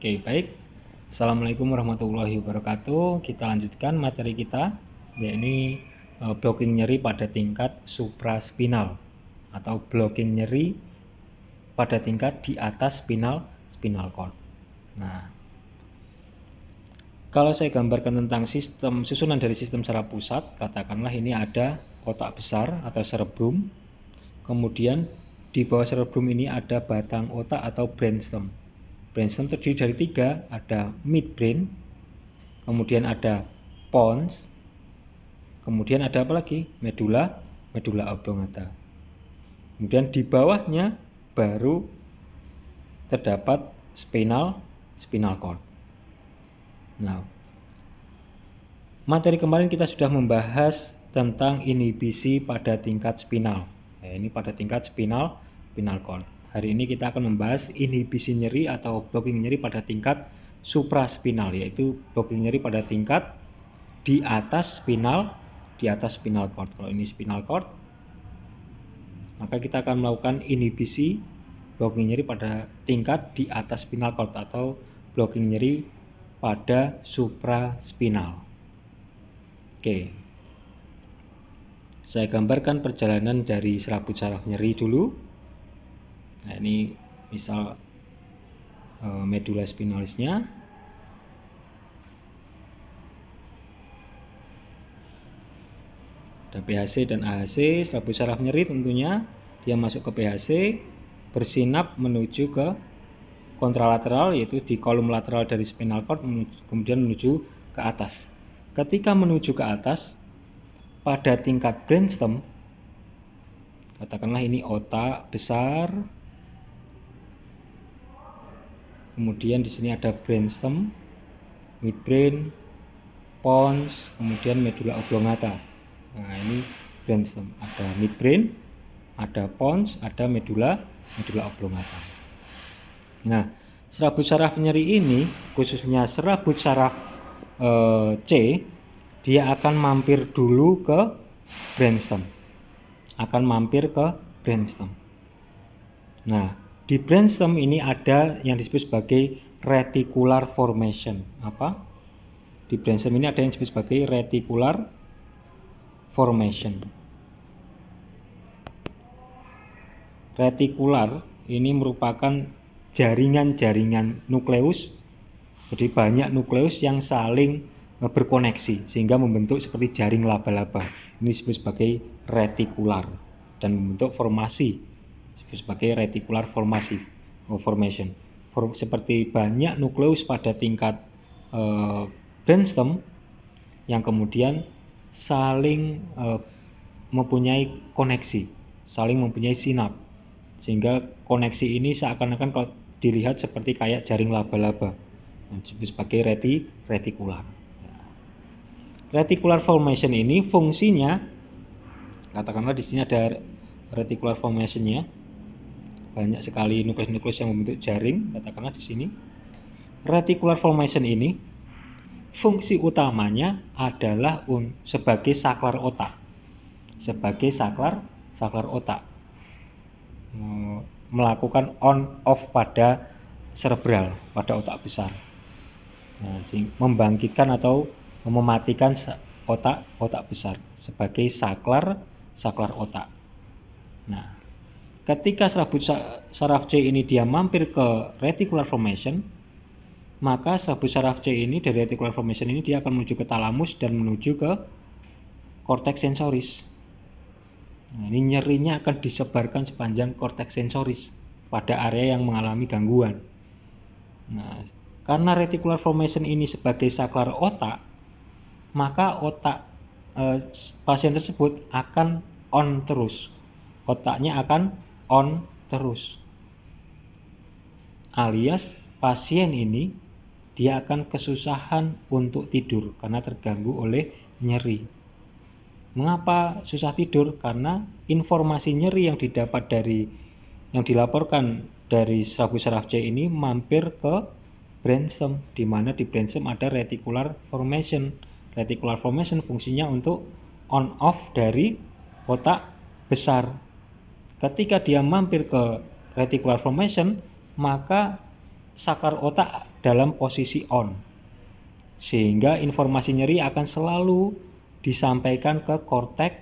Oke, baik. Assalamualaikum warahmatullahi wabarakatuh. Kita lanjutkan materi kita, yakni e, blocking nyeri pada tingkat supraspinal atau blocking nyeri pada tingkat di atas spinal spinal cord. Nah, kalau saya gambarkan tentang sistem susunan dari sistem saraf pusat, katakanlah ini ada otak besar atau cerebrum. Kemudian di bawah cerebrum ini ada batang otak atau brainstem. Brainstem terdiri dari tiga, ada midbrain, kemudian ada pons, kemudian ada apa lagi? Medula, medula oblongata. Kemudian di bawahnya baru terdapat spinal, spinal cord. Nah, materi kemarin kita sudah membahas tentang inhibisi pada tingkat spinal. Nah, ini pada tingkat spinal, spinal cord. Hari ini kita akan membahas inhibisi nyeri atau blocking nyeri pada tingkat supraspinal yaitu blocking nyeri pada tingkat di atas spinal, di atas spinal cord. Kalau ini spinal cord, maka kita akan melakukan inhibisi blocking nyeri pada tingkat di atas spinal cord atau blocking nyeri pada supraspinal. Oke. Saya gambarkan perjalanan dari serabut saraf nyeri dulu. Nah, ini misal e, eh, medula spinalisnya. Ada PHC dan AHC, serabut saraf nyeri tentunya dia masuk ke PHC, bersinap menuju ke kontralateral yaitu di kolom lateral dari spinal cord kemudian menuju ke atas. Ketika menuju ke atas pada tingkat brainstem katakanlah ini otak besar kemudian di sini ada brainstem midbrain pons kemudian medula oblongata nah ini brainstem ada midbrain ada pons ada medula medula oblongata nah serabut saraf nyeri ini khususnya serabut saraf eh, C dia akan mampir dulu ke brainstem akan mampir ke brainstem nah di brainstem ini ada yang disebut sebagai reticular formation. Apa? Di brainstem ini ada yang disebut sebagai reticular formation. Reticular ini merupakan jaringan-jaringan nukleus. Jadi banyak nukleus yang saling berkoneksi sehingga membentuk seperti jaring laba-laba. Ini disebut sebagai retikular dan membentuk formasi sebagai reticular formasi oh, formation. For, seperti banyak nukleus pada tingkat uh, brainstem yang kemudian saling uh, mempunyai koneksi, saling mempunyai sinap. Sehingga koneksi ini seakan-akan kalau dilihat seperti kayak jaring laba-laba sebagai reti retikular. Retikular formation ini fungsinya katakanlah di sini ada retikular formationnya banyak sekali nukleus-nukleus yang membentuk jaring, katakanlah di sini. Reticular formation ini fungsi utamanya adalah un sebagai saklar otak. Sebagai saklar saklar otak. Melakukan on off pada cerebral, pada otak besar. Nah, membangkitkan atau mematikan otak otak besar sebagai saklar saklar otak. Nah, Ketika serabut saraf C ini dia mampir ke reticular formation, maka serabut saraf C ini dari reticular formation ini dia akan menuju ke talamus dan menuju ke cortex sensoris. Nah, ini nyerinya akan disebarkan sepanjang cortex sensoris pada area yang mengalami gangguan. Nah, karena reticular formation ini sebagai saklar otak, maka otak eh, pasien tersebut akan on terus. Otaknya akan on terus. Alias pasien ini dia akan kesusahan untuk tidur karena terganggu oleh nyeri. Mengapa susah tidur? Karena informasi nyeri yang didapat dari yang dilaporkan dari saraf-saraf C ini mampir ke brainstem di mana di brainstem ada reticular formation. Reticular formation fungsinya untuk on off dari otak besar Ketika dia mampir ke reticular formation, maka saklar otak dalam posisi on. Sehingga informasi nyeri akan selalu disampaikan ke kortek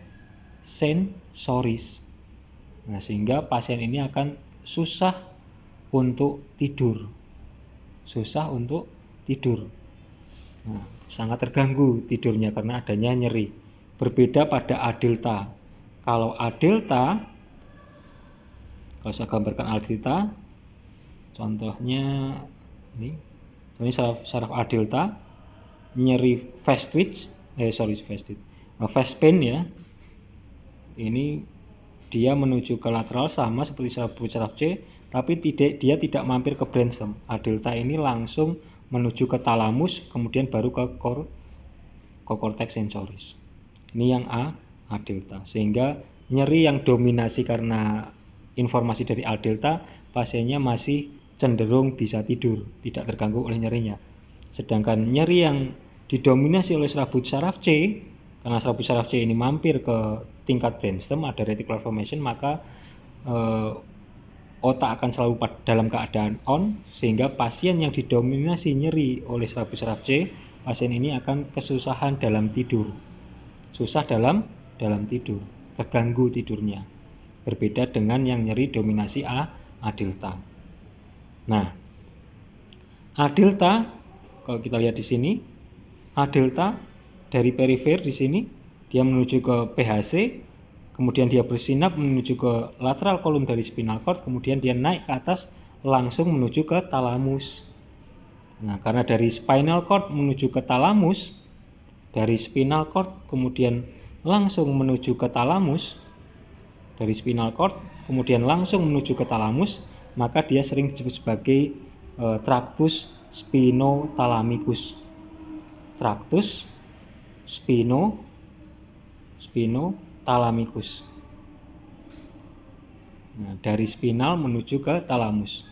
sensoris. Nah, sehingga pasien ini akan susah untuk tidur. Susah untuk tidur. Nah, sangat terganggu tidurnya karena adanya nyeri. Berbeda pada adilta. Kalau adilta saya gambarkan adilta, contohnya ini ini saraf, saraf adilta nyeri fast twitch eh sorry fast twitch oh, fast pain ya ini dia menuju ke lateral sama seperti saraf perut saraf C tapi tidak dia tidak mampir ke brainstem adilta ini langsung menuju ke talamus kemudian baru ke kor ke cortex sensoris ini yang A adilta sehingga nyeri yang dominasi karena informasi dari al delta pasiennya masih cenderung bisa tidur, tidak terganggu oleh nyerinya. Sedangkan nyeri yang didominasi oleh serabut saraf C, karena serabut saraf C ini mampir ke tingkat brainstem ada reticular formation, maka eh, otak akan selalu dalam keadaan on sehingga pasien yang didominasi nyeri oleh serabut saraf C, pasien ini akan kesusahan dalam tidur. Susah dalam dalam tidur, terganggu tidurnya berbeda dengan yang nyeri dominasi A, A delta. Nah, A delta kalau kita lihat di sini A delta dari perifer di sini dia menuju ke PHC, kemudian dia bersinap menuju ke lateral kolom dari spinal cord, kemudian dia naik ke atas langsung menuju ke talamus. Nah, karena dari spinal cord menuju ke talamus, dari spinal cord kemudian langsung menuju ke talamus, dari spinal cord kemudian langsung menuju ke talamus, maka dia sering disebut sebagai e, tractus spinotalamicus. Traktus spino spinotalamicus. Nah, dari spinal menuju ke talamus.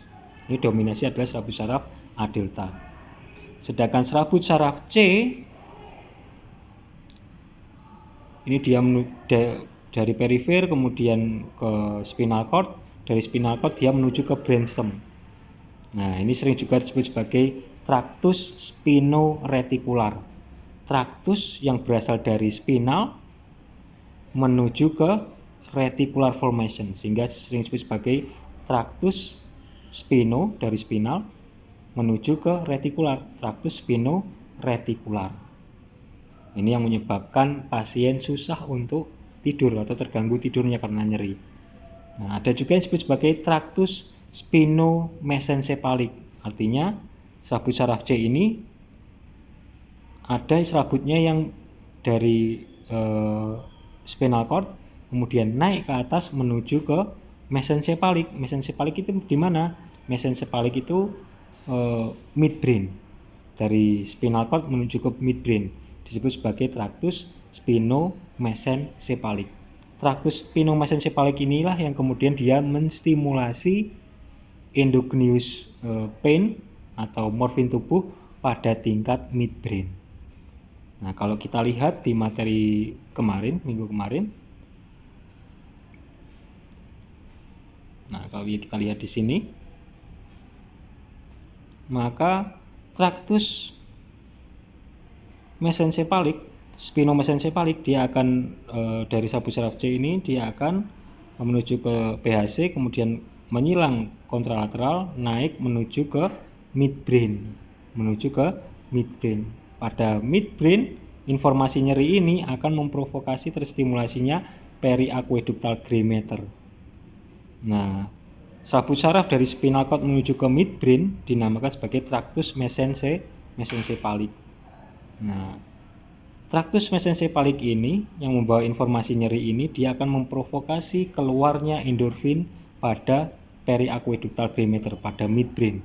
Ini dominasi adalah serabut saraf delta Sedangkan serabut saraf C ini dia menuju dari perifer kemudian ke spinal cord dari spinal cord dia menuju ke brainstem nah ini sering juga disebut sebagai traktus spinoreticular, traktus yang berasal dari spinal menuju ke reticular formation sehingga sering disebut sebagai traktus spino dari spinal menuju ke reticular traktus spino retikular ini yang menyebabkan pasien susah untuk tidur atau terganggu tidurnya karena nyeri. Nah, ada juga yang disebut sebagai traktus spino spinomesencephaly. Artinya, serabut saraf C ini ada serabutnya yang dari eh, spinal cord kemudian naik ke atas menuju ke mesencepalik. Mesencepalik itu di mana? mesencepalik itu eh, midbrain. Dari spinal cord menuju ke midbrain disebut sebagai traktus spino mesen sepalik. Traktus pinomesen sepalik inilah yang kemudian dia menstimulasi endogenous eh, pain atau morfin tubuh pada tingkat midbrain. Nah, kalau kita lihat di materi kemarin, minggu kemarin. Nah, kalau ya kita lihat di sini, maka traktus mesencepalik Spino mesencephalic dia akan e, dari sabu saraf C ini dia akan menuju ke PHC kemudian menyilang kontralateral naik menuju ke midbrain menuju ke midbrain pada midbrain informasi nyeri ini akan memprovokasi terstimulasinya periaqueductal matter nah sabu saraf dari spinal cord menuju ke midbrain dinamakan sebagai tractus mesense nah Traktus mesencephalic ini yang membawa informasi nyeri ini dia akan memprovokasi keluarnya endorfin pada periaqueductal diameter pada midbrain.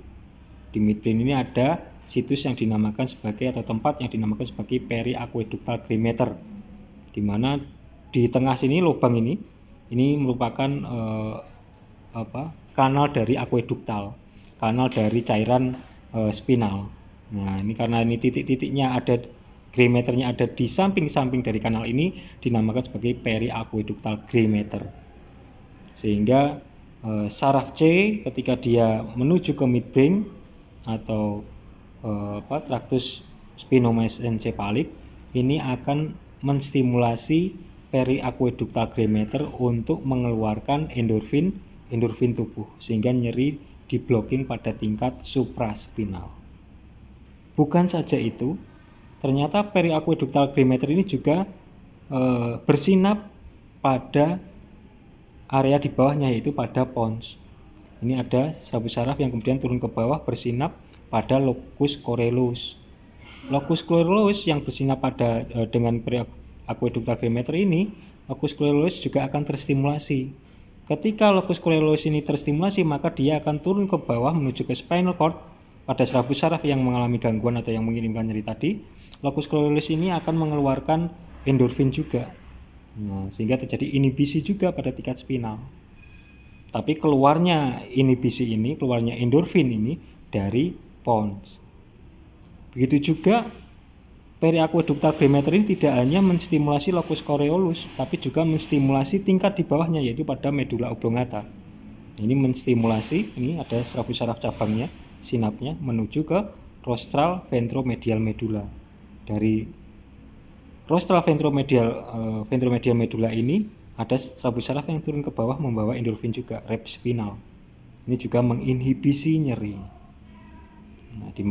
Di midbrain ini ada situs yang dinamakan sebagai atau tempat yang dinamakan sebagai periaqueductal diameter. Di mana di tengah sini lubang ini ini merupakan eh, apa? kanal dari akueduktal, kanal dari cairan eh, spinal. Nah, ini karena ini titik-titiknya ada Gray meternya ada di samping-samping dari kanal ini dinamakan sebagai periaqueductal gray meter. Sehingga e, saraf C ketika dia menuju ke midbrain atau e, apa, traktus spinomesencephalic ini akan menstimulasi periaqueductal gray meter untuk mengeluarkan endorfin endorfin tubuh sehingga nyeri diblocking pada tingkat supraspinal. Bukan saja itu, Ternyata periakueductal grammeter ini juga e, bersinap pada area di bawahnya yaitu pada pons. Ini ada serabut saraf yang kemudian turun ke bawah bersinap pada locus corelus. Locus corelus yang bersinap pada e, dengan periakueductal grammeter ini, locus corelus juga akan terstimulasi Ketika locus coeruleus ini terstimulasi, maka dia akan turun ke bawah menuju ke spinal cord pada serabut saraf yang mengalami gangguan atau yang mengirimkan nyeri tadi. Locus coeruleus ini akan mengeluarkan endorfin juga. Nah, sehingga terjadi inhibisi juga pada tingkat spinal. Tapi keluarnya inhibisi ini, keluarnya endorfin ini dari pons. Begitu juga periaqueductal gremeter ini tidak hanya menstimulasi locus coeruleus, tapi juga menstimulasi tingkat di bawahnya yaitu pada medula oblongata. Ini menstimulasi, ini ada serabut saraf cabangnya, sinapnya menuju ke rostral ventromedial medula dari rostral ventromedial uh, ventromedial medula ini ada sabut saraf yang turun ke bawah membawa endorfin juga rep spinal ini juga menginhibisi nyeri nah, di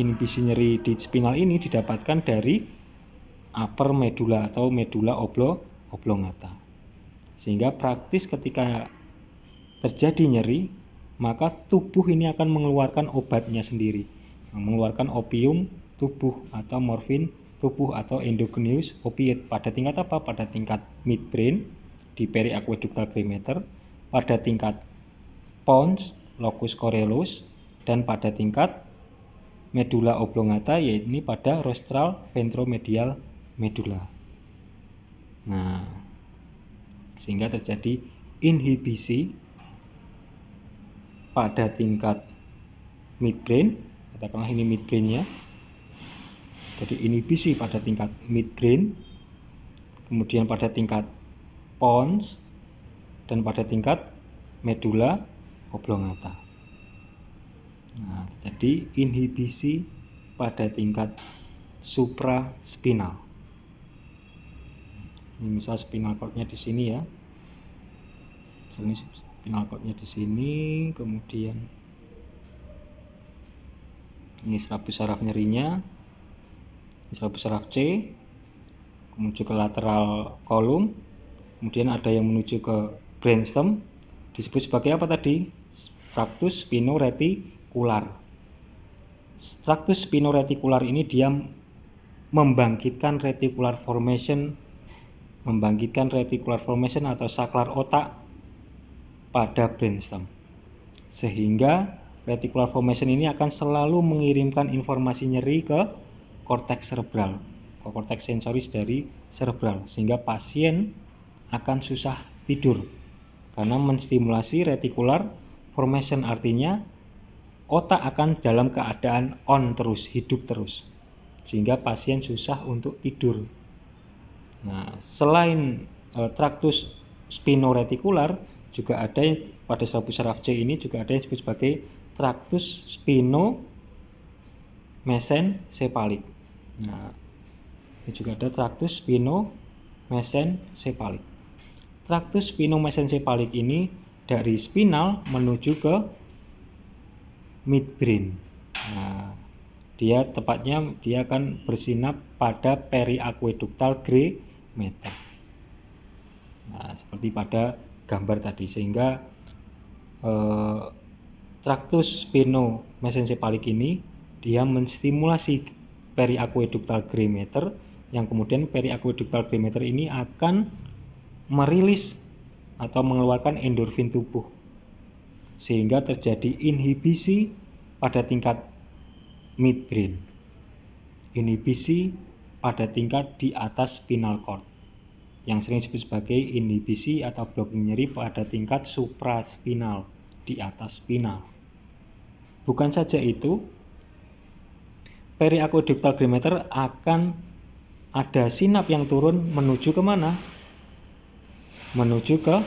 inhibisi nyeri di spinal ini didapatkan dari upper medula atau medula oblo oblongata sehingga praktis ketika terjadi nyeri maka tubuh ini akan mengeluarkan obatnya sendiri mengeluarkan opium tubuh atau morfin tubuh atau endogenous opiat pada tingkat apa? Pada tingkat midbrain di periaqueductal cremator, pada tingkat pons, locus coeruleus dan pada tingkat medula oblongata yaitu pada rostral ventromedial medula. Nah, sehingga terjadi inhibisi pada tingkat midbrain, katakanlah ini midbrainnya, jadi inhibisi pada tingkat midbrain, kemudian pada tingkat pons, dan pada tingkat medula oblongata. Nah, jadi inhibisi pada tingkat supraspinal. Ini misal spinal cordnya di sini ya. Misalnya spinal cordnya di sini, kemudian ini serabut saraf nyerinya, misalnya besar C menuju ke lateral kolom kemudian ada yang menuju ke brainstem disebut sebagai apa tadi fraktus spinoretikular fraktus spinoretikular ini dia membangkitkan retikular formation membangkitkan retikular formation atau saklar otak pada brainstem sehingga retikular formation ini akan selalu mengirimkan informasi nyeri ke korteks cerebral, korteks sensoris dari cerebral sehingga pasien akan susah tidur karena menstimulasi retikular formation artinya otak akan dalam keadaan on terus, hidup terus. Sehingga pasien susah untuk tidur. Nah, selain e, eh, traktus spinoretikular juga ada pada sabu saraf C ini juga ada yang disebut sebagai traktus spino mesen sepalik. Nah, ini juga ada Tractus spino mesen sepalik. Tractus spino mesen sepalik ini dari spinal menuju ke midbrain. Nah, dia tepatnya dia akan bersinap pada periaqueductal gray matter. Nah, seperti pada gambar tadi sehingga eh, Tractus spino mesen sepalik ini dia menstimulasi periaqueductal gray yang kemudian periaqueductal gray ini akan merilis atau mengeluarkan endorfin tubuh sehingga terjadi inhibisi pada tingkat midbrain inhibisi pada tingkat di atas spinal cord yang sering disebut sebagai inhibisi atau blocking nyeri pada tingkat supraspinal di atas spinal bukan saja itu periaqueductal grammeter akan ada sinap yang turun menuju kemana? Menuju ke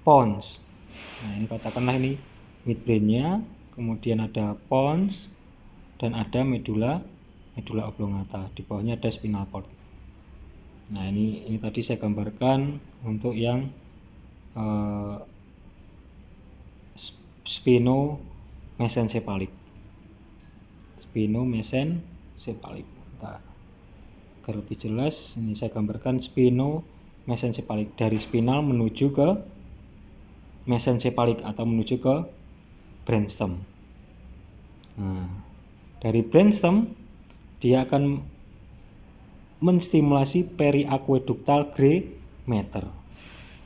pons. Nah ini katakanlah ini midbrainnya, kemudian ada pons dan ada medula medula oblongata. Di bawahnya ada spinal cord. Nah ini ini tadi saya gambarkan untuk yang eh, spino mesencephalic spino mesen sepalik nah, agar lebih jelas ini saya gambarkan spino mesen sepalik dari spinal menuju ke mesen sepalik atau menuju ke brainstem nah dari brainstem dia akan menstimulasi periaqueductal gray matter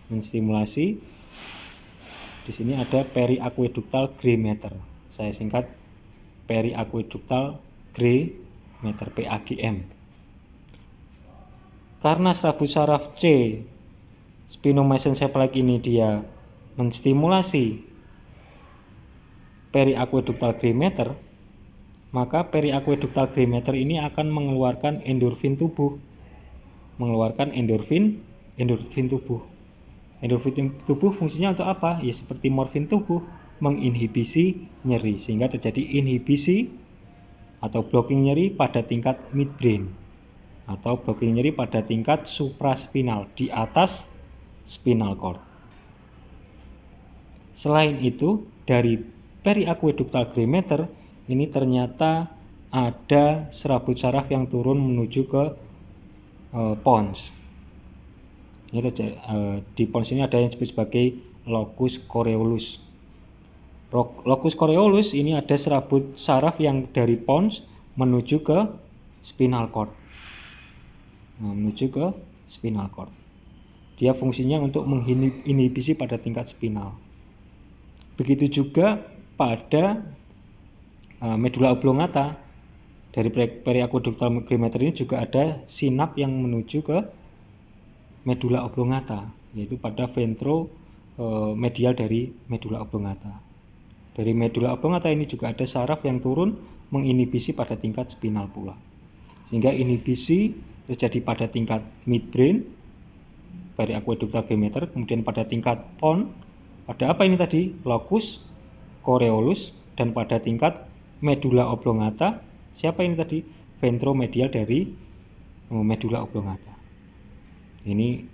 menstimulasi di sini ada periaqueductal gray matter saya singkat periaqueductal gray meter PAGM. Karena serabut saraf C spinomycin ini dia menstimulasi periaqueductal gray meter, maka periaqueductal gray meter ini akan mengeluarkan endorfin tubuh. Mengeluarkan endorfin, endorfin tubuh. Endorfin tubuh fungsinya untuk apa? Ya seperti morfin tubuh menginhibisi nyeri sehingga terjadi inhibisi atau blocking nyeri pada tingkat midbrain atau blocking nyeri pada tingkat supraspinal di atas spinal cord. Selain itu, dari periaqueductal gray matter ini ternyata ada serabut saraf yang turun menuju ke e, pons. Ini terjadi, e, eh, di pons ini ada yang disebut sebagai locus coriolus Locus coriolus ini ada serabut saraf yang dari pons menuju ke spinal cord. Nah, menuju ke spinal cord. Dia fungsinya untuk menginhibisi pada tingkat spinal. Begitu juga pada eh, medula oblongata dari periaqueductal perimeter ini juga ada sinap yang menuju ke medula oblongata yaitu pada ventro eh, medial dari medula oblongata. Dari medula oblongata ini juga ada saraf yang turun menginhibisi pada tingkat spinal pula. Sehingga inhibisi terjadi pada tingkat midbrain dari aqueduct trigeminal kemudian pada tingkat pon, pada apa ini tadi? Locus, coreolus, dan pada tingkat medula oblongata. Siapa ini tadi? Ventromedial dari eh, medula oblongata. Ini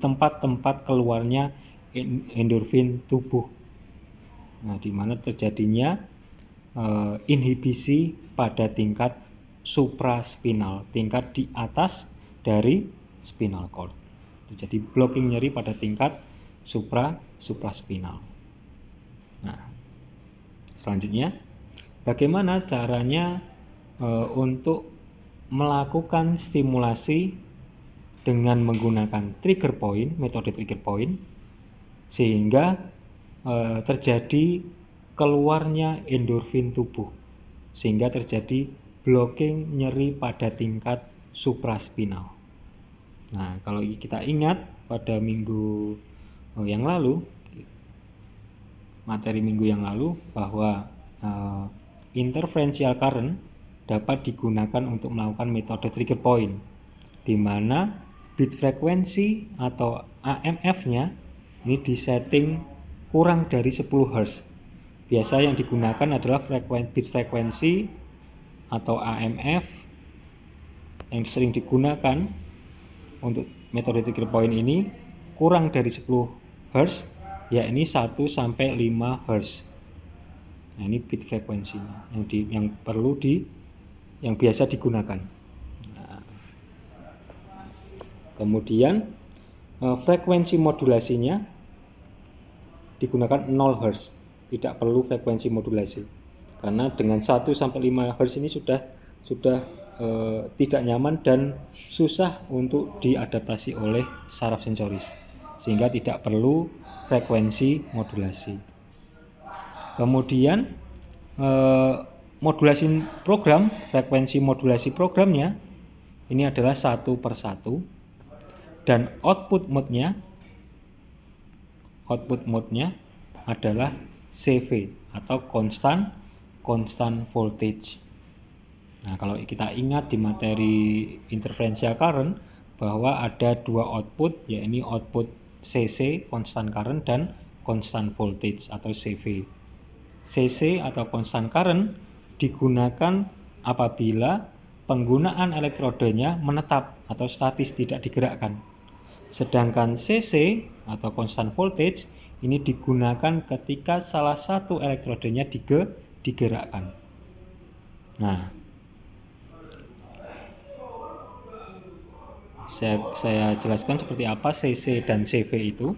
tempat-tempat keluarnya endorfin tubuh Nah, di mana terjadinya uh, inhibisi pada tingkat supraspinal, tingkat di atas dari spinal cord. Jadi blocking nyeri pada tingkat supra supraspinal. Nah, selanjutnya bagaimana caranya e, untuk melakukan stimulasi dengan menggunakan trigger point, metode trigger point sehingga Eh, terjadi keluarnya endorfin tubuh sehingga terjadi blocking nyeri pada tingkat supraspinal. Nah, kalau kita ingat pada minggu oh, yang lalu materi minggu yang lalu bahwa uh, eh, interferential current dapat digunakan untuk melakukan metode trigger point di mana bit frekuensi atau AMF-nya ini disetting kurang dari 10 Hz. Biasa yang digunakan adalah frekuen, bit frekuensi atau AMF yang sering digunakan untuk metode trigger point ini kurang dari 10 Hz yakni 1 sampai 5 Hz. Nah, ini bit frekuensinya yang di yang perlu di yang biasa digunakan. Nah, kemudian eh, frekuensi modulasinya digunakan 0 Hz, tidak perlu frekuensi modulasi. Karena dengan 1 sampai 5 Hz ini sudah sudah e, tidak nyaman dan susah untuk diadaptasi oleh saraf sensoris sehingga tidak perlu frekuensi modulasi. Kemudian e, modulasi program, frekuensi modulasi programnya ini adalah satu per satu dan output mode-nya output mode-nya adalah CV atau constant constant voltage. Nah, kalau kita ingat di materi interferential current bahwa ada dua output, yakni output CC constant current dan constant voltage atau CV. CC atau constant current digunakan apabila penggunaan elektrodenya menetap atau statis tidak digerakkan. Sedangkan CC atau constant voltage ini digunakan ketika salah satu elektrodenya dige, digerakkan. Nah, saya, saya jelaskan seperti apa CC dan CV itu.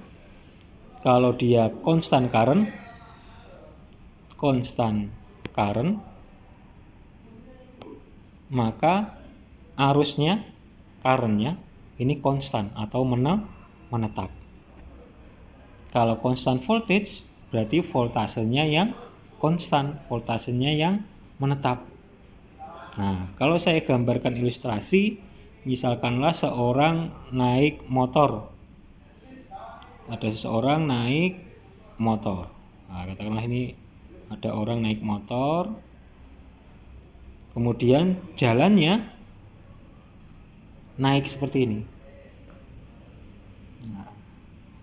Kalau dia constant current, constant current, maka arusnya, currentnya ini konstan atau menetap kalau konstan voltage berarti voltasenya yang konstan, voltasenya yang menetap. Nah, kalau saya gambarkan ilustrasi, misalkanlah seorang naik motor. Ada seseorang naik motor. Nah, katakanlah ini ada orang naik motor. Kemudian jalannya naik seperti ini.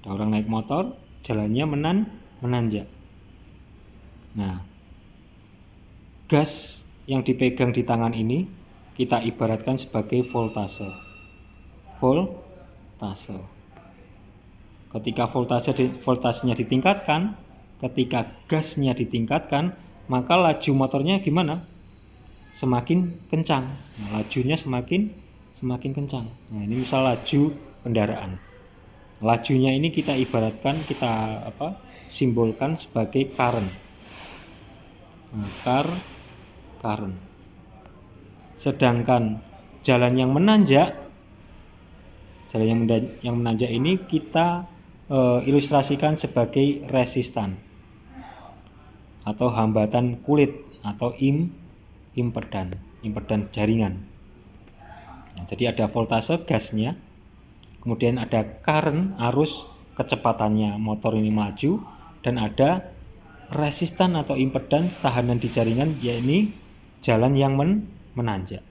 Ada orang naik motor jalannya menan menanjak. Nah, gas yang dipegang di tangan ini kita ibaratkan sebagai voltase. Voltase. Ketika voltase di, voltasenya ditingkatkan, ketika gasnya ditingkatkan, maka laju motornya gimana? Semakin kencang. Nah, lajunya semakin semakin kencang. Nah, ini misal laju kendaraan lajunya ini kita ibaratkan kita apa simbolkan sebagai karen car nah, kar sedangkan jalan yang menanjak jalan yang menanjak, yang menanjak ini kita e, ilustrasikan sebagai resistan atau hambatan kulit atau im impedan impedan jaringan nah, jadi ada voltase gasnya kemudian ada current arus kecepatannya motor ini maju dan ada resistan atau impedance tahanan di jaringan yakni jalan yang men menanjak.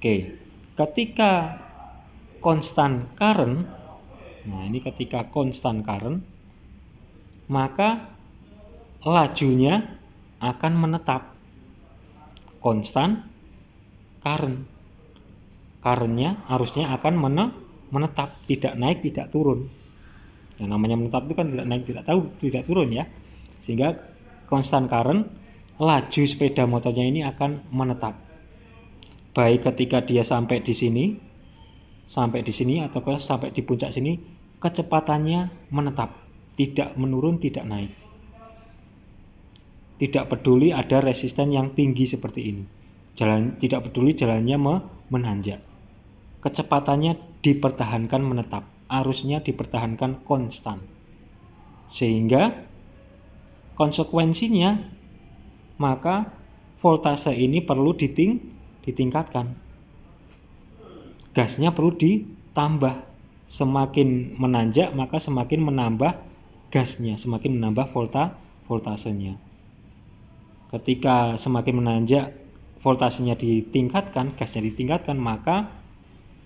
Oke, ketika konstan current nah ini ketika konstan current maka lajunya akan menetap konstan current currentnya arusnya akan menetap menetap, tidak naik, tidak turun. Yang namanya menetap itu kan tidak naik, tidak tahu, tidak turun ya. Sehingga konstan current laju sepeda motornya ini akan menetap. Baik ketika dia sampai di sini, sampai di sini atau sampai di puncak sini, kecepatannya menetap, tidak menurun, tidak naik. Tidak peduli ada resisten yang tinggi seperti ini. Jalan tidak peduli jalannya menanjak kecepatannya dipertahankan menetap, arusnya dipertahankan konstan. Sehingga konsekuensinya maka voltase ini perlu diting ditingkatkan. Gasnya perlu ditambah. Semakin menanjak maka semakin menambah gasnya, semakin menambah volta voltasenya. Ketika semakin menanjak voltasenya ditingkatkan, gasnya ditingkatkan, maka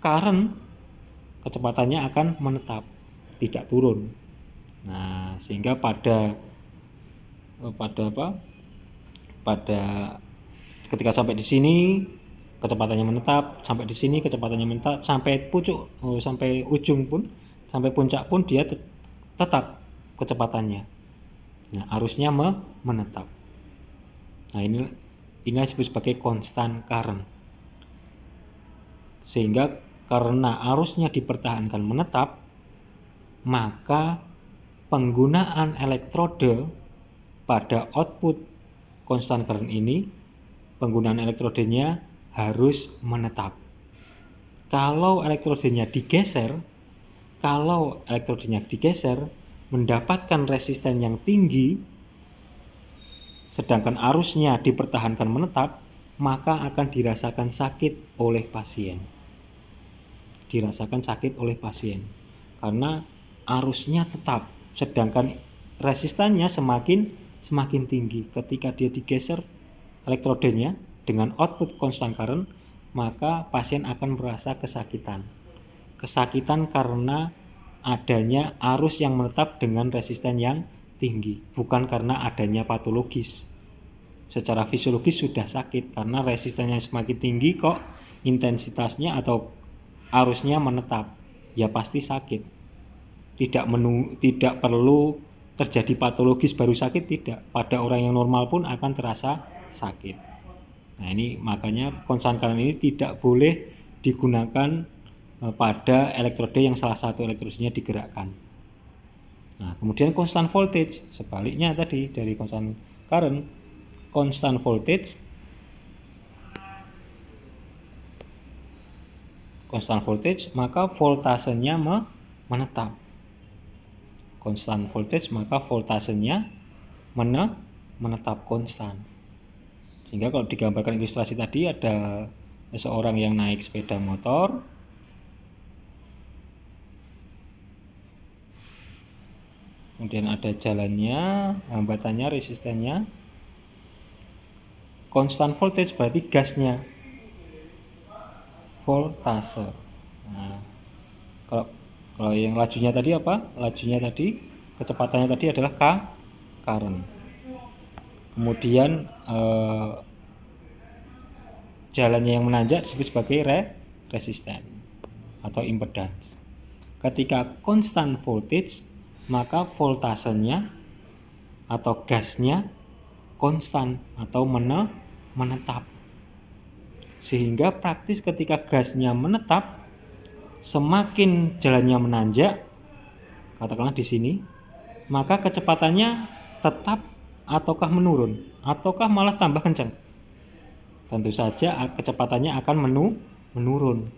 current kecepatannya akan menetap tidak turun nah sehingga pada eh, pada apa pada ketika sampai di sini kecepatannya menetap sampai di sini kecepatannya menetap sampai pucuk eh, sampai ujung pun sampai puncak pun dia tetap kecepatannya nah arusnya me menetap nah ini ini disebut sebagai konstan current sehingga karena arusnya dipertahankan menetap, maka penggunaan elektrode pada output konstan current ini penggunaan elektrodenya harus menetap. Kalau elektrodenya digeser, kalau elektrodenya digeser mendapatkan resisten yang tinggi sedangkan arusnya dipertahankan menetap, maka akan dirasakan sakit oleh pasien dirasakan sakit oleh pasien karena arusnya tetap sedangkan resistannya semakin semakin tinggi ketika dia digeser elektrodenya dengan output constant current maka pasien akan merasa kesakitan kesakitan karena adanya arus yang menetap dengan resisten yang tinggi bukan karena adanya patologis secara fisiologis sudah sakit karena resistennya semakin tinggi kok intensitasnya atau arusnya menetap, ya pasti sakit. Tidak menu, tidak perlu terjadi patologis baru sakit tidak. Pada orang yang normal pun akan terasa sakit. Nah ini makanya konsankaran ini tidak boleh digunakan eh, pada elektrode yang salah satu elektrosinya digerakkan. Nah, kemudian konstan voltage sebaliknya tadi dari konstan current, konstan voltage constant voltage maka voltasenya menetap constant voltage maka voltasenya mene menetap konstan sehingga kalau digambarkan ilustrasi tadi ada seorang yang naik sepeda motor kemudian ada jalannya hambatannya resistennya konstan voltage berarti gasnya voltase. Nah, kalau kalau yang lajunya tadi apa? Lajunya tadi kecepatannya tadi adalah k current. Kemudian eh, jalannya yang menanjak disebut sebagai re resisten atau impedance. Ketika konstan voltage, maka voltasenya atau gasnya konstan atau mene menetap sehingga praktis ketika gasnya menetap semakin jalannya menanjak katakanlah di sini maka kecepatannya tetap ataukah menurun ataukah malah tambah kencang tentu saja kecepatannya akan menu menurun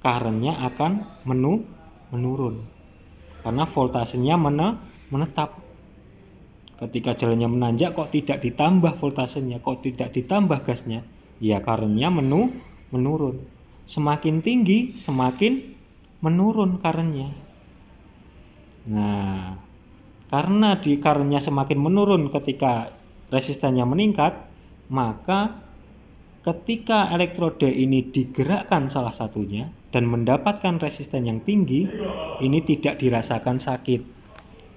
karennya akan menu menurun karena voltasenya mena menetap ketika jalannya menanjak kok tidak ditambah voltasenya kok tidak ditambah gasnya ya karennya menu menurun semakin tinggi semakin menurun karennya nah karena di karennya semakin menurun ketika resistennya meningkat maka ketika elektrode ini digerakkan salah satunya dan mendapatkan resisten yang tinggi, ini tidak dirasakan sakit.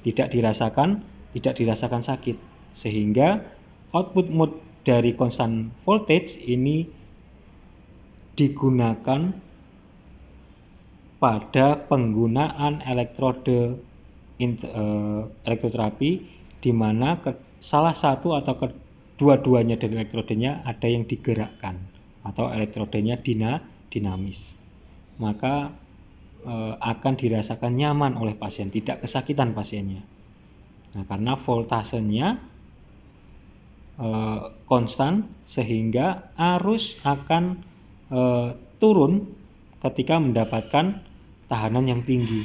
Tidak dirasakan, tidak dirasakan sakit. Sehingga output mode dari konstan voltage ini digunakan pada penggunaan elektrode eh, elektroterapi di mana salah satu atau kedua-duanya dari elektrodenya ada yang digerakkan atau elektrodenya dina dinamis maka e, akan dirasakan nyaman oleh pasien tidak kesakitan pasiennya nah karena voltasenya Eh, konstan sehingga arus akan e, turun ketika mendapatkan tahanan yang tinggi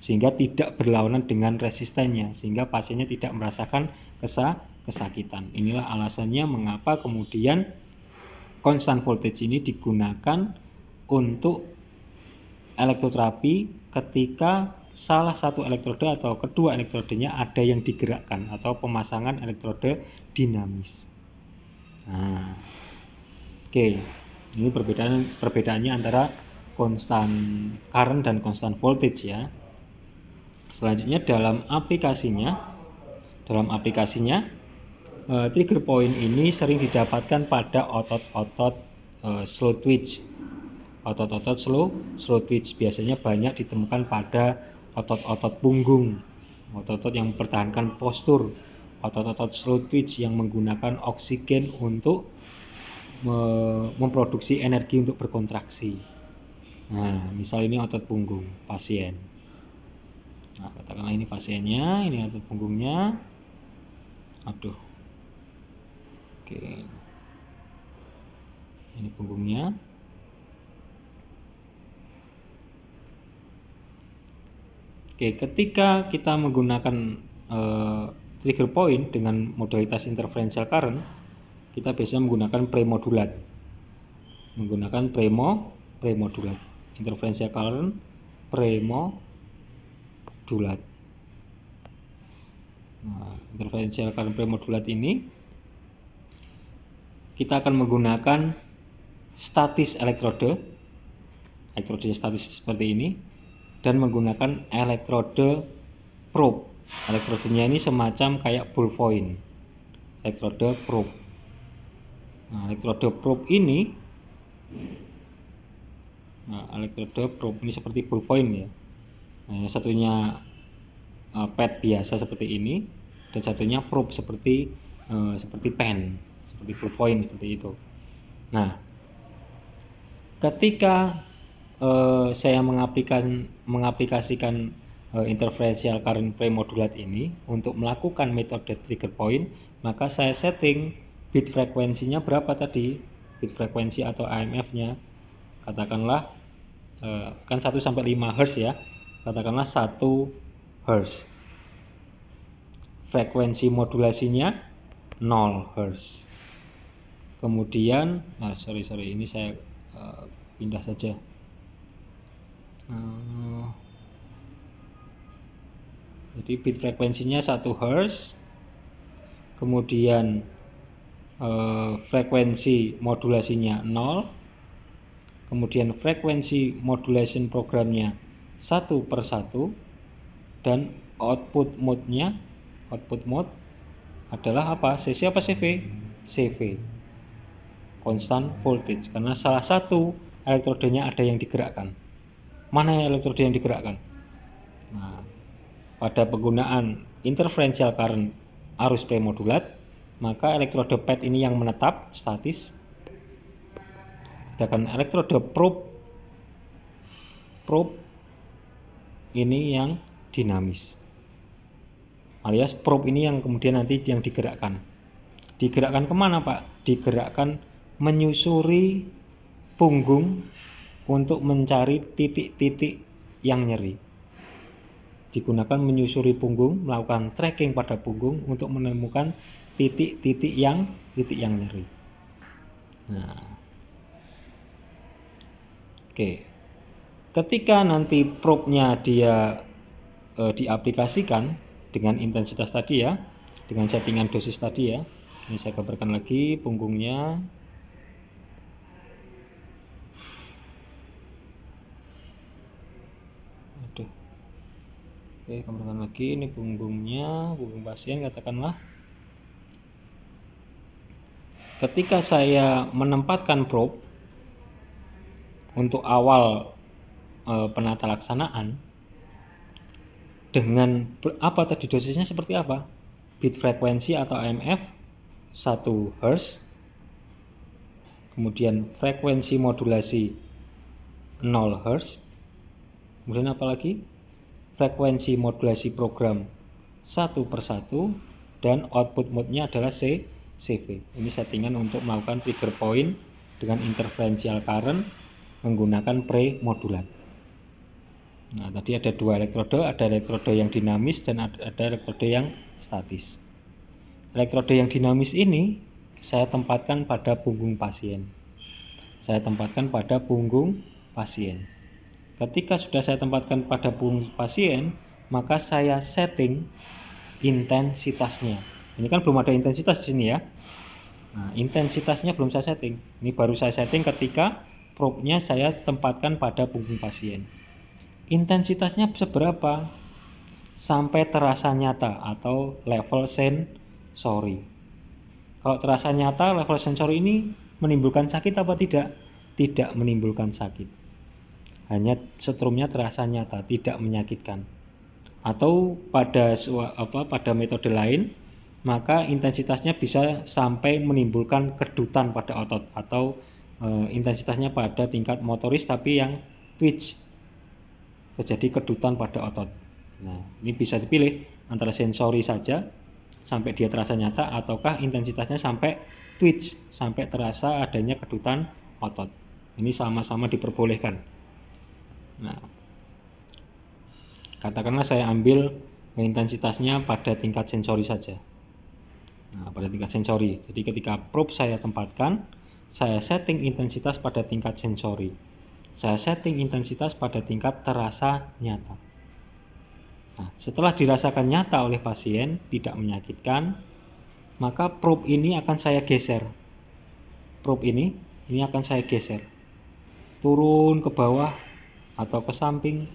sehingga tidak berlawanan dengan resistennya sehingga pasiennya tidak merasakan kesa kesakitan. Inilah alasannya mengapa kemudian konstan voltage ini digunakan untuk elektroterapi ketika salah satu elektrode atau kedua elektrodenya ada yang digerakkan atau pemasangan elektrode dinamis. Nah, oke, okay. ini perbedaan perbedaannya antara konstan current dan konstan voltage ya. Selanjutnya dalam aplikasinya, dalam aplikasinya eh, trigger point ini sering didapatkan pada otot-otot eh, slow twitch. Otot-otot slow slow twitch biasanya banyak ditemukan pada otot-otot punggung, otot-otot yang mempertahankan postur, otot-otot slow twitch yang menggunakan oksigen untuk memproduksi energi untuk berkontraksi. Nah, misal ini otot punggung pasien. Nah, katakanlah ini pasiennya, ini otot punggungnya. Aduh. Oke. Ini punggungnya. Oke, ketika kita menggunakan uh, trigger point dengan modalitas interferential current, kita biasanya menggunakan premodulat. Menggunakan premo, premodulat. Interferential current, dulat. Nah, interferential current premodulat ini kita akan menggunakan statis elektrode. elektrode statis seperti ini dan menggunakan elektrode probe. Elektrodenya ini semacam kayak point Elektrode probe. Nah, elektrode probe ini nah, elektrode probe ini seperti point ya. Nah, satunya uh, pad biasa seperti ini dan satunya probe seperti uh, seperti pen, seperti point seperti itu. Nah, ketika uh, saya mengaplikasikan mengaplikasikan uh, eh, interferential current premodulat ini untuk melakukan metode trigger point maka saya setting bit frekuensinya berapa tadi bit frekuensi atau AMF nya katakanlah uh, kan 1 sampai 5 Hz ya katakanlah 1 Hz frekuensi modulasinya 0 Hz kemudian nah sorry sorry ini saya uh, pindah saja Eh, jadi bit frekuensinya 1 Hz kemudian eh, frekuensi modulasinya 0 kemudian frekuensi modulation programnya satu per satu dan output mode-nya output mode adalah apa CC apa CV CV constant voltage karena salah satu elektrodenya ada yang digerakkan mana yang elektroda yang digerakkan. Nah, pada penggunaan interferential current arus premodulat, maka elektrode pad ini yang menetap statis. Sedangkan elektrode probe probe ini yang dinamis. Alias probe ini yang kemudian nanti yang digerakkan. Digerakkan kemana Pak? Digerakkan menyusuri punggung untuk mencari titik-titik yang nyeri. Digunakan menyusuri punggung, melakukan tracking pada punggung untuk menemukan titik-titik yang titik yang nyeri. Nah. Oke. Ketika nanti probe-nya dia e, diaplikasikan dengan intensitas tadi ya, dengan settingan dosis tadi ya. Ini saya gambarkan lagi punggungnya Oke, kembangkan lagi ini punggungnya, punggung pasien katakanlah. Ketika saya menempatkan probe untuk awal e, penata laksanaan dengan apa tadi dosisnya seperti apa? beat frekuensi atau AMF 1 Hz. Kemudian frekuensi modulasi 0 Hz. Kemudian apa lagi? frekuensi modulasi program satu persatu dan output mode-nya adalah C CV. Ini settingan untuk melakukan trigger point dengan interferential current menggunakan pre-modulat. Nah, tadi ada dua elektrode, ada elektrode yang dinamis dan ada elektrode yang statis. Elektrode yang dinamis ini saya tempatkan pada punggung pasien. Saya tempatkan pada punggung pasien. Ketika sudah saya tempatkan pada punggung pasien, maka saya setting intensitasnya. Ini kan belum ada intensitas di sini ya. Nah, intensitasnya belum saya setting. Ini baru saya setting ketika probe-nya saya tempatkan pada punggung pasien. Intensitasnya seberapa? Sampai terasa nyata atau level sensory. Kalau terasa nyata, level sensory ini menimbulkan sakit apa tidak? Tidak menimbulkan sakit hanya setrumnya terasa nyata, tidak menyakitkan. Atau pada apa pada metode lain, maka intensitasnya bisa sampai menimbulkan kedutan pada otot atau e, intensitasnya pada tingkat motoris tapi yang twitch terjadi kedutan pada otot. Nah, ini bisa dipilih antara sensori saja sampai dia terasa nyata ataukah intensitasnya sampai twitch sampai terasa adanya kedutan otot. Ini sama-sama diperbolehkan. Nah, katakanlah saya ambil intensitasnya pada tingkat sensori saja. Nah, pada tingkat sensori. Jadi ketika probe saya tempatkan, saya setting intensitas pada tingkat sensori. Saya setting intensitas pada tingkat terasa nyata. Nah, setelah dirasakan nyata oleh pasien tidak menyakitkan, maka probe ini akan saya geser. Probe ini ini akan saya geser turun ke bawah atau ke samping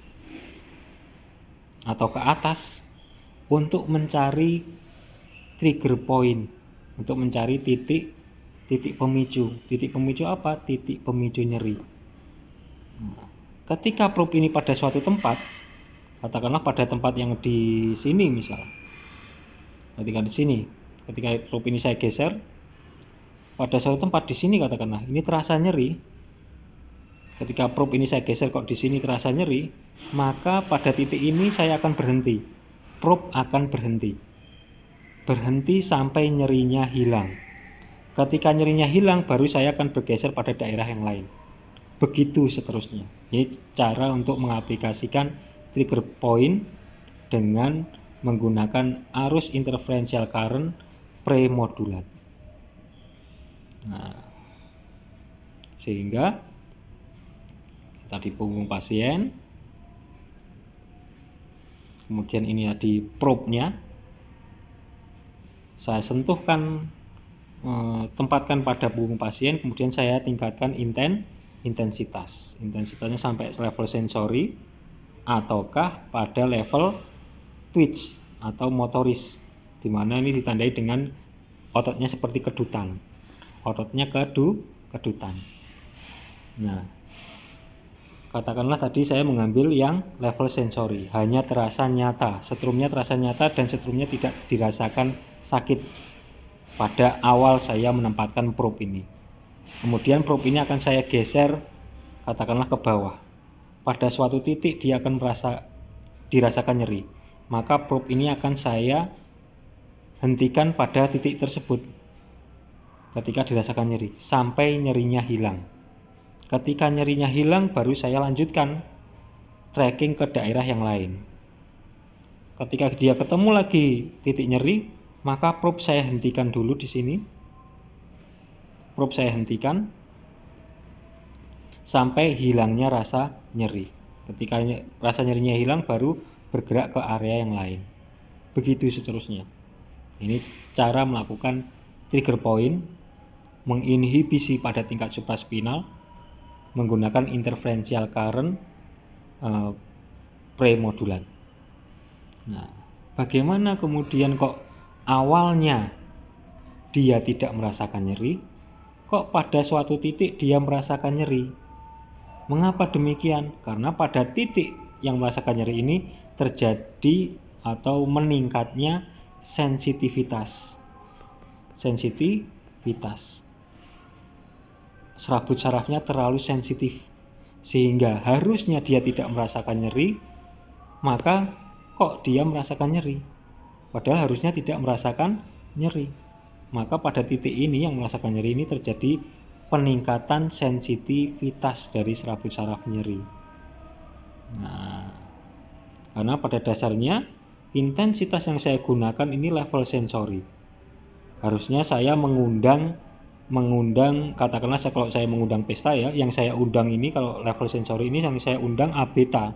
atau ke atas untuk mencari trigger point untuk mencari titik titik pemicu titik pemicu apa titik pemicu nyeri ketika probe ini pada suatu tempat katakanlah pada tempat yang di sini misal ketika di sini ketika probe ini saya geser pada suatu tempat di sini katakanlah ini terasa nyeri ketika probe ini saya geser kok di sini terasa nyeri maka pada titik ini saya akan berhenti probe akan berhenti berhenti sampai nyerinya hilang ketika nyerinya hilang baru saya akan bergeser pada daerah yang lain begitu seterusnya ini cara untuk mengaplikasikan trigger point dengan menggunakan arus interferential current premodulat nah, sehingga tadi punggung pasien kemudian ini tadi probe-nya saya sentuhkan eh, tempatkan pada punggung pasien kemudian saya tingkatkan inten intensitas intensitasnya sampai level sensori ataukah pada level twitch atau motoris dimana ini ditandai dengan ototnya seperti kedutan ototnya kedu kedutan nah katakanlah tadi saya mengambil yang level sensori hanya terasa nyata setrumnya terasa nyata dan setrumnya tidak dirasakan sakit pada awal saya menempatkan probe ini kemudian probe ini akan saya geser katakanlah ke bawah pada suatu titik dia akan merasa dirasakan nyeri maka probe ini akan saya hentikan pada titik tersebut ketika dirasakan nyeri sampai nyerinya hilang Ketika nyerinya hilang baru saya lanjutkan tracking ke daerah yang lain. Ketika dia ketemu lagi titik nyeri, maka probe saya hentikan dulu di sini. Probe saya hentikan sampai hilangnya rasa nyeri. Ketika rasa nyerinya hilang baru bergerak ke area yang lain. Begitu seterusnya. Ini cara melakukan trigger point menginhibisi pada tingkat supraspinal menggunakan interferential current uh, premodulan. Nah, bagaimana kemudian kok awalnya dia tidak merasakan nyeri, kok pada suatu titik dia merasakan nyeri? Mengapa demikian? Karena pada titik yang merasakan nyeri ini terjadi atau meningkatnya sensitivitas. Sensitivitas serabut sarafnya terlalu sensitif sehingga harusnya dia tidak merasakan nyeri maka kok dia merasakan nyeri padahal harusnya tidak merasakan nyeri maka pada titik ini yang merasakan nyeri ini terjadi peningkatan sensitivitas dari serabut saraf nyeri nah karena pada dasarnya intensitas yang saya gunakan ini level sensori harusnya saya mengundang mengundang katakanlah saya, kalau saya mengundang pesta ya yang saya undang ini kalau level sensori ini yang saya undang abeta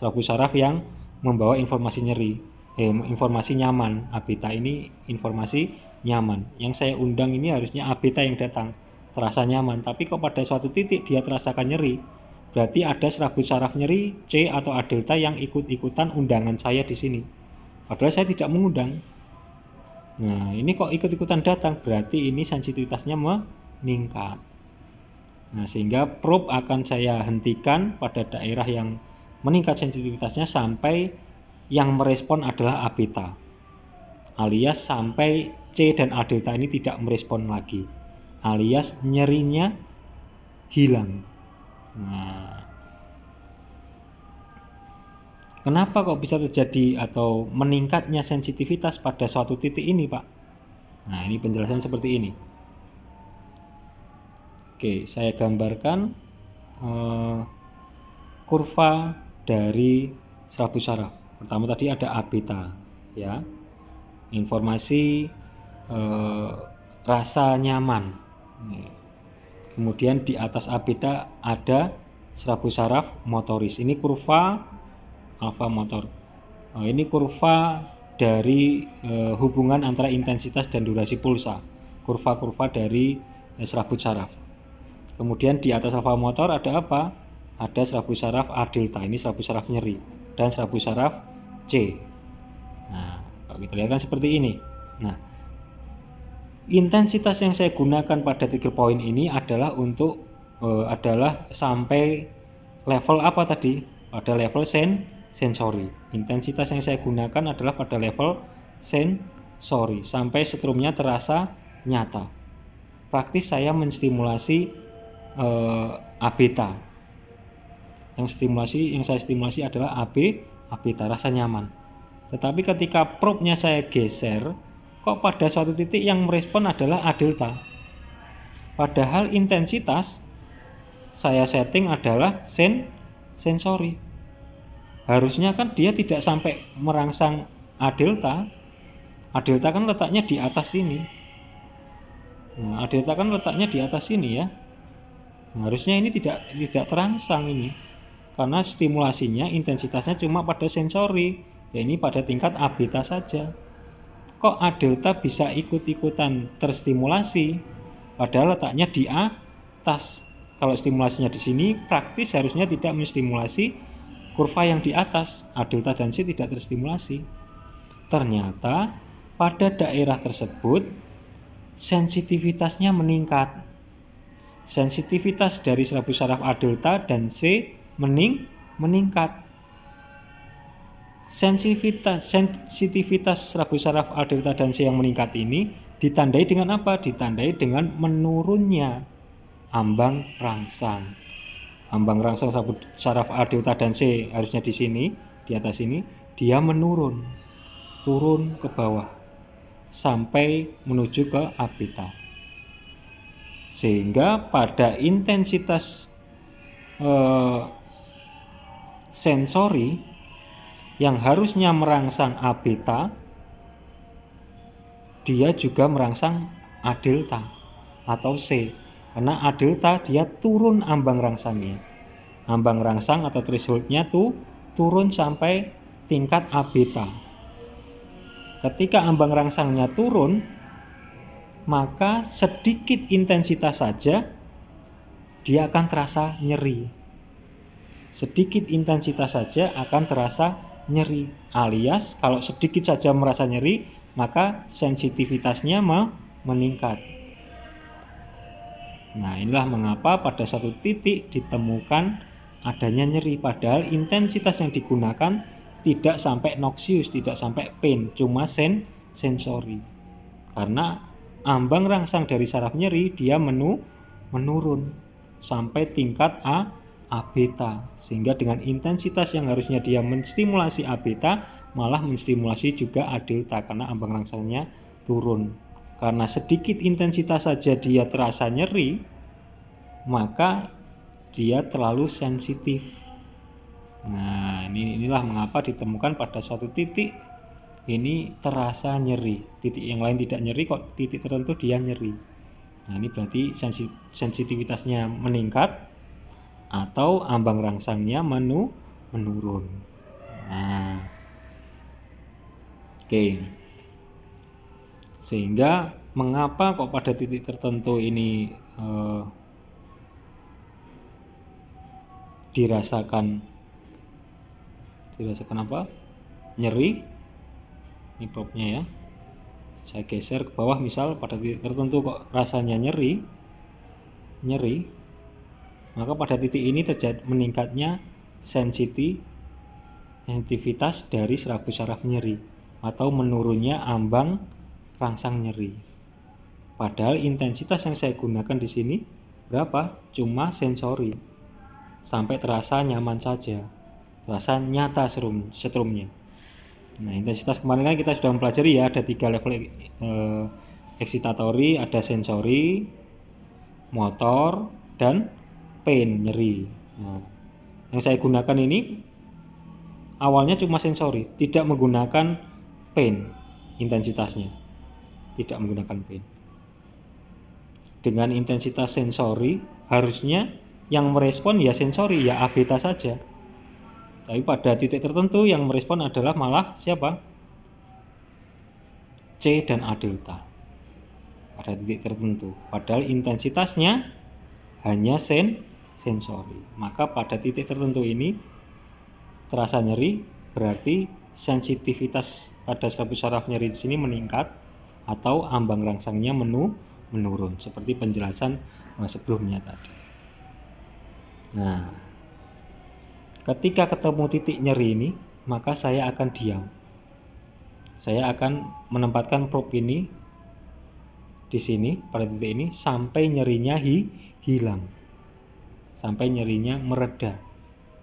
selaku saraf yang membawa informasi nyeri eh, informasi nyaman abeta ini informasi nyaman yang saya undang ini harusnya abeta yang datang terasa nyaman tapi kok pada suatu titik dia terasakan nyeri berarti ada serabut saraf nyeri C atau A delta yang ikut-ikutan undangan saya di sini padahal saya tidak mengundang Nah, ini kok ikut-ikutan datang berarti ini sensitivitasnya meningkat. Nah, sehingga probe akan saya hentikan pada daerah yang meningkat sensitivitasnya sampai yang merespon adalah A beta. Alias sampai C dan A delta ini tidak merespon lagi. Alias nyerinya hilang. Nah, Kenapa kok bisa terjadi atau meningkatnya sensitivitas pada suatu titik ini, Pak? Nah, ini penjelasan seperti ini. Oke, saya gambarkan eh, kurva dari serabut saraf. Pertama tadi ada A beta, ya. Informasi eh, rasa nyaman. Kemudian di atas A beta ada serabut saraf motoris. Ini kurva alfa motor nah, ini kurva dari eh, hubungan antara intensitas dan durasi pulsa kurva-kurva dari eh, serabut saraf kemudian di atas alfa motor ada apa ada serabut saraf A delta ini serabut saraf nyeri dan serabut saraf C nah kalau kita lihat kan seperti ini nah intensitas yang saya gunakan pada trigger point ini adalah untuk eh, adalah sampai level apa tadi pada level sen sensori. Intensitas yang saya gunakan adalah pada level sensori sampai setrumnya terasa nyata. Praktis saya menstimulasi eh, abeta. Yang stimulasi yang saya stimulasi adalah AB, abeta rasa nyaman. Tetapi ketika probe-nya saya geser, kok pada suatu titik yang merespon adalah A delta. Padahal intensitas saya setting adalah sen sensori harusnya kan dia tidak sampai merangsang A delta A delta kan letaknya di atas sini nah, A delta kan letaknya di atas sini ya nah, harusnya ini tidak tidak terangsang ini karena stimulasinya intensitasnya cuma pada sensori ya ini pada tingkat A beta saja kok A delta bisa ikut-ikutan terstimulasi padahal letaknya di atas kalau stimulasinya di sini praktis harusnya tidak menstimulasi kurva yang di atas, A delta dan C tidak terstimulasi. Ternyata pada daerah tersebut sensitivitasnya meningkat. Sensitivitas dari serabut saraf A delta dan C mening meningkat. Sensitivitas sensitivitas serabut saraf A delta dan C yang meningkat ini ditandai dengan apa? Ditandai dengan menurunnya ambang rangsang ambang rangsang saraf A, delta dan C harusnya di sini, di atas ini, dia menurun, turun ke bawah sampai menuju ke apita. Sehingga pada intensitas eh, sensori yang harusnya merangsang A beta, dia juga merangsang A delta atau C karena A delta dia turun ambang rangsangnya. Ambang rangsang atau thresholdnya tuh turun sampai tingkat A beta. Ketika ambang rangsangnya turun, maka sedikit intensitas saja dia akan terasa nyeri. Sedikit intensitas saja akan terasa nyeri. Alias kalau sedikit saja merasa nyeri, maka sensitivitasnya meningkat. Nah, inilah mengapa pada satu titik ditemukan adanya nyeri padahal intensitas yang digunakan tidak sampai noxious, tidak sampai pain, cuma sen sensori. Karena ambang rangsang dari saraf nyeri dia menu menurun sampai tingkat A A beta sehingga dengan intensitas yang harusnya dia menstimulasi A beta malah menstimulasi juga A delta karena ambang rangsangnya turun karena sedikit intensitas saja dia terasa nyeri, maka dia terlalu sensitif. Nah, ini inilah mengapa ditemukan pada suatu titik ini terasa nyeri. Titik yang lain tidak nyeri kok titik tertentu dia nyeri. Nah, ini berarti sensitivitasnya meningkat atau ambang rangsangnya menu menurun. Nah. Oke. Okay sehingga mengapa kok pada titik tertentu ini eh, dirasakan dirasakan apa nyeri ini popnya ya saya geser ke bawah misal pada titik tertentu kok rasanya nyeri nyeri maka pada titik ini terjadi meningkatnya sensitivitas dari serabut saraf nyeri atau menurunnya ambang rangsang nyeri. Padahal intensitas yang saya gunakan di sini berapa? Cuma sensori. Sampai terasa nyaman saja. Terasa nyata serum, setrumnya. Nah, intensitas kemarin kan kita sudah mempelajari ya ada tiga level eh, excitatory, ada sensori, motor, dan pain nyeri. Nah, yang saya gunakan ini awalnya cuma sensori, tidak menggunakan pain intensitasnya tidak menggunakan pin Dengan intensitas sensori harusnya yang merespon ya sensori ya A saja. Tapi pada titik tertentu yang merespon adalah malah siapa? C dan A delta. Pada titik tertentu. Padahal intensitasnya hanya sen sensori. Maka pada titik tertentu ini terasa nyeri berarti sensitivitas pada serabut saraf nyeri di sini meningkat atau ambang rangsangnya menu menurun seperti penjelasan sebelumnya tadi. Nah, ketika ketemu titik nyeri ini, maka saya akan diam. Saya akan menempatkan probe ini di sini pada titik ini sampai nyerinya hi, hilang. Sampai nyerinya mereda.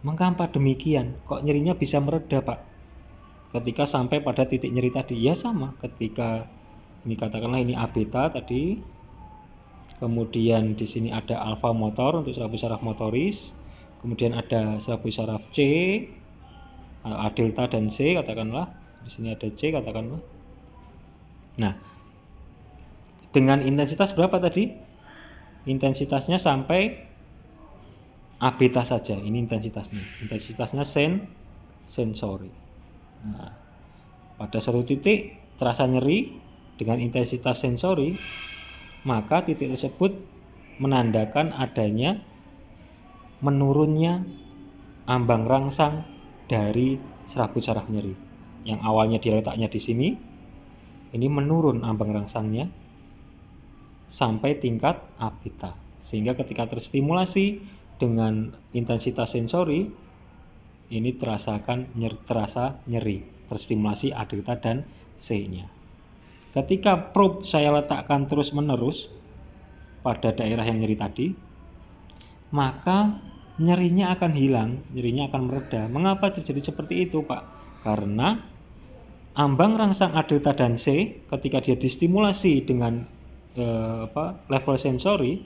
Mengapa demikian? Kok nyerinya bisa mereda, Pak? Ketika sampai pada titik nyeri tadi, ya sama. Ketika ini katakanlah ini A beta tadi kemudian di sini ada alfa motor untuk serabut saraf motoris kemudian ada serabut saraf C eh, A delta dan C katakanlah di sini ada C katakanlah nah dengan intensitas berapa tadi intensitasnya sampai A beta saja ini intensitasnya intensitasnya sen sensori nah, pada satu titik terasa nyeri dengan intensitas sensori, maka titik tersebut menandakan adanya menurunnya ambang rangsang dari serabut saraf nyeri. Yang awalnya dia letaknya di sini, ini menurun ambang rangsangnya sampai tingkat apita. Sehingga ketika terstimulasi dengan intensitas sensori, ini terasakan nyeri, terasa nyeri, terstimulasi adrita dan C-nya. Ketika probe saya letakkan terus-menerus pada daerah yang nyeri tadi, maka nyerinya akan hilang, nyerinya akan mereda. Mengapa terjadi seperti itu, Pak? Karena ambang rangsang A delta dan C ketika dia distimulasi dengan eh, apa, level sensori,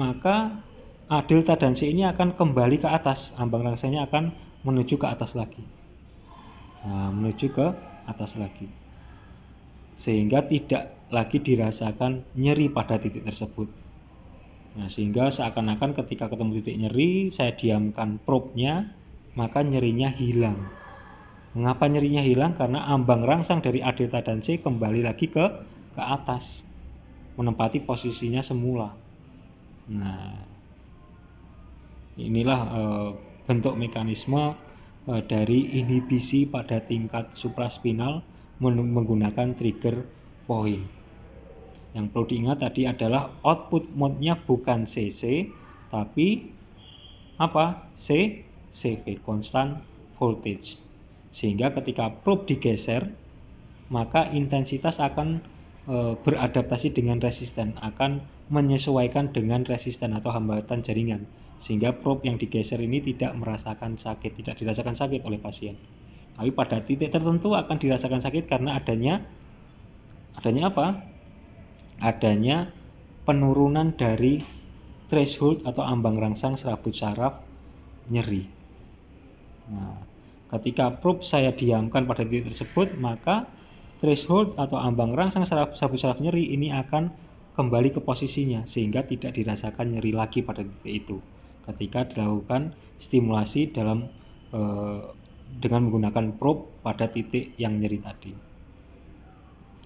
maka A delta dan C ini akan kembali ke atas, ambang rangsangnya akan menuju ke atas lagi. Nah, menuju ke atas lagi sehingga tidak lagi dirasakan nyeri pada titik tersebut. Nah, sehingga seakan-akan ketika ketemu titik nyeri, saya diamkan probe-nya, maka nyerinya hilang. Mengapa nyerinya hilang? Karena ambang rangsang dari A, delta, dan C kembali lagi ke ke atas, menempati posisinya semula. Nah, inilah e, bentuk mekanisme e, dari inhibisi pada tingkat supraspinal menggunakan trigger point. Yang perlu diingat tadi adalah output mode-nya bukan CC tapi apa? C CV constant voltage. Sehingga ketika probe digeser maka intensitas akan e, beradaptasi dengan resisten, akan menyesuaikan dengan resisten atau hambatan jaringan sehingga probe yang digeser ini tidak merasakan sakit, tidak dirasakan sakit oleh pasien tapi pada titik tertentu akan dirasakan sakit karena adanya adanya apa? Adanya penurunan dari threshold atau ambang rangsang serabut saraf nyeri. Nah, ketika probe saya diamkan pada titik tersebut, maka threshold atau ambang rangsang serabut saraf nyeri ini akan kembali ke posisinya sehingga tidak dirasakan nyeri lagi pada titik itu ketika dilakukan stimulasi dalam e, dengan menggunakan probe pada titik yang nyeri tadi.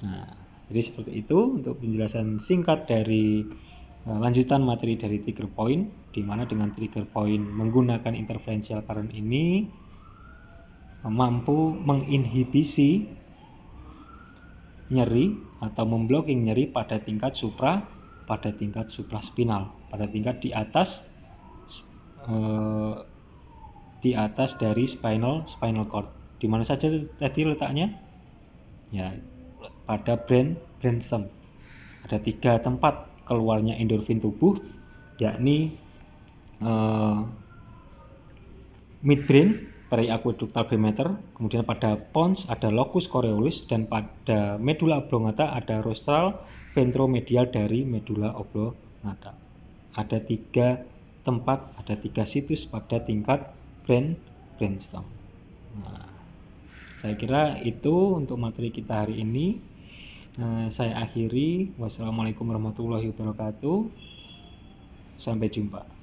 Nah, jadi seperti itu untuk penjelasan singkat dari eh, lanjutan materi dari trigger point, di mana dengan trigger point menggunakan interferential current ini eh, mampu menginhibisi nyeri atau memblocking nyeri pada tingkat supra, pada tingkat supraspinal, pada tingkat di atas eh, di atas dari spinal spinal cord. Di mana saja tadi letaknya? Ya, pada brain brainstem. Ada tiga tempat keluarnya endorfin tubuh, yakni uh, midbrain periaqueductal perimeter, kemudian pada pons ada locus coriolis dan pada medula oblongata ada rostral ventromedial dari medula oblongata. Ada tiga tempat, ada tiga situs pada tingkat brain brainstorm. Nah, saya kira itu untuk materi kita hari ini. Nah, saya akhiri. Wassalamualaikum warahmatullahi wabarakatuh. Sampai jumpa.